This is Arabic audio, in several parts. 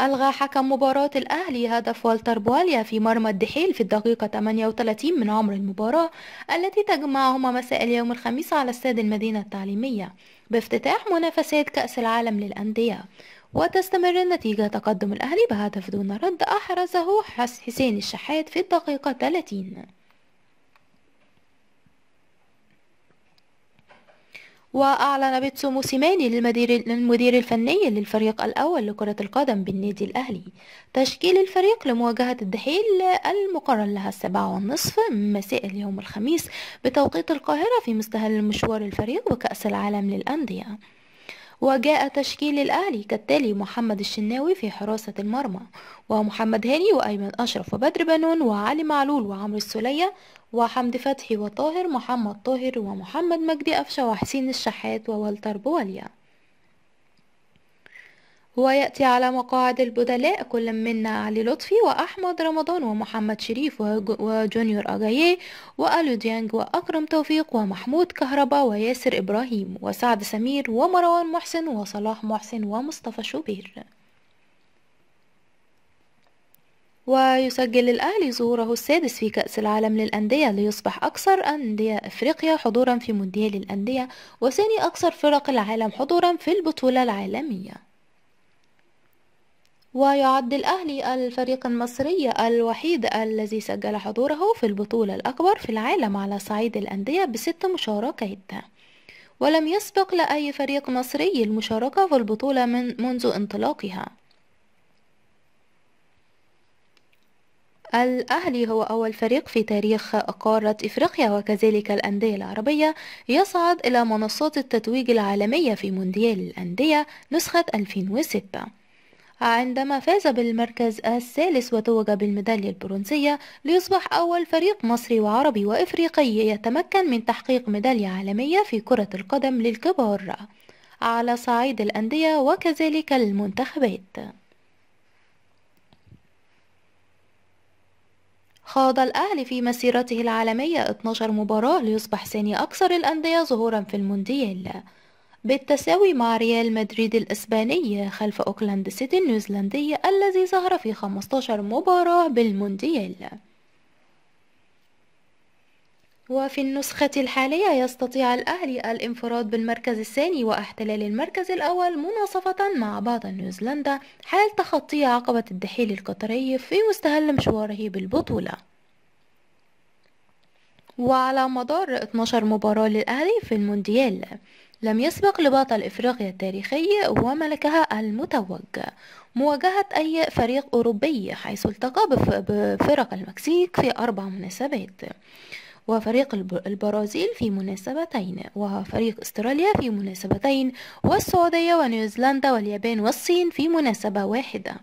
ألغى حكم مباراة الأهلي هدف والتر بواليا في مرمى الدحيل في الدقيقة 38 من عمر المباراة التي تجمعهما مساء اليوم الخميس على استاد المدينة التعليمية بافتتاح منافسات كأس العالم للأندية وتستمر النتيجة تقدم الأهلي بهدف دون رد أحرزه حسين الشحات في الدقيقة 30 وأعلن بيتسو موسيماني للمدير, الفني للفريق الأول لكرة القدم بالنادي الأهلي تشكيل الفريق لمواجهة الدحيل المقرر لها السبعة والنصف مساء اليوم الخميس بتوقيت القاهرة في مستهل مشوار الفريق وكأس العالم للأندية وجاء تشكيل الأهلي كالتالي محمد الشناوي في حراسة المرمى ومحمد هاني وأيمن أشرف وبدر بنون وعلي معلول وعمرو السلية وحمد فتحي وطاهر محمد طاهر ومحمد مجدي أفشة وحسين الشحات وولتر بواليا ويأتي على مقاعد البدلاء كل منا علي لطفي وأحمد رمضان ومحمد شريف وجونيور أجاييه وألو ديانج وأكرم توفيق ومحمود كهربا وياسر إبراهيم وسعد سمير ومروان محسن وصلاح محسن ومصطفى شوبير ويسجل الأهلي ظهوره السادس في كأس العالم للأندية ليصبح أكثر أندية أفريقيا حضورا في مونديال الأندية وثاني أكثر فرق العالم حضورا في البطولة العالمية ويعد الأهلي الفريق المصري الوحيد الذي سجل حضوره في البطولة الأكبر في العالم على صعيد الأندية بست مشاركات ولم يسبق لأي فريق مصري المشاركة في البطولة من منذ انطلاقها الأهلي هو أول فريق في تاريخ قارة إفريقيا وكذلك الأندية العربية يصعد إلى منصات التتويج العالمية في مونديال الأندية نسخة 2006 عندما فاز بالمركز الثالث وتوج بالميدالية البرونزية ليصبح أول فريق مصري وعربي وإفريقي يتمكن من تحقيق ميدالية عالمية في كرة القدم للكبار على صعيد الأندية وكذلك المنتخبات خاض الأهلي في مسيرته العالمية 12 مباراة ليصبح ثاني أكثر الأندية ظهورا في المونديال بالتساوي مع ريال مدريد الإسباني خلف أوكلاند سيتي النيوزيلندي الذي ظهر في 15 مباراة بالمونديال وفي النسخة الحالية يستطيع الأهلي الانفراد بالمركز الثاني واحتلال المركز الأول مناصفة مع بعض نيوزيلندا حال تخطي عقبة الدحيل القطري في مستهل مشواره بالبطولة وعلى مدار 12 مباراة للأهلي في المونديال لم يسبق لبطل إفريقيا التاريخي وملكها المتوج مواجهة أي فريق أوروبي حيث التقى بفرق المكسيك في أربع مناسبات وفريق البرازيل في مناسبتين وفريق استراليا في مناسبتين والسعودية ونيوزيلندا واليابان والصين في مناسبة واحدة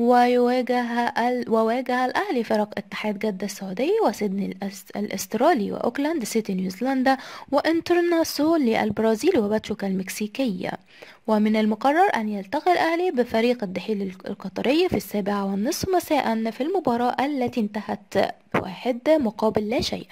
ويواجه ال... وواجه الأهلي فرق اتحاد جدة السعودي وسيدني الأس... الأسترالي وأوكلاند سيتي نيوزيلندا وإنترناسول البرازيل وباتشوكا المكسيكية ومن المقرر أن يلتقي الأهلي بفريق الدحيل القطري في السابعة والنصف مساء في المباراة التي انتهت واحد مقابل لا شيء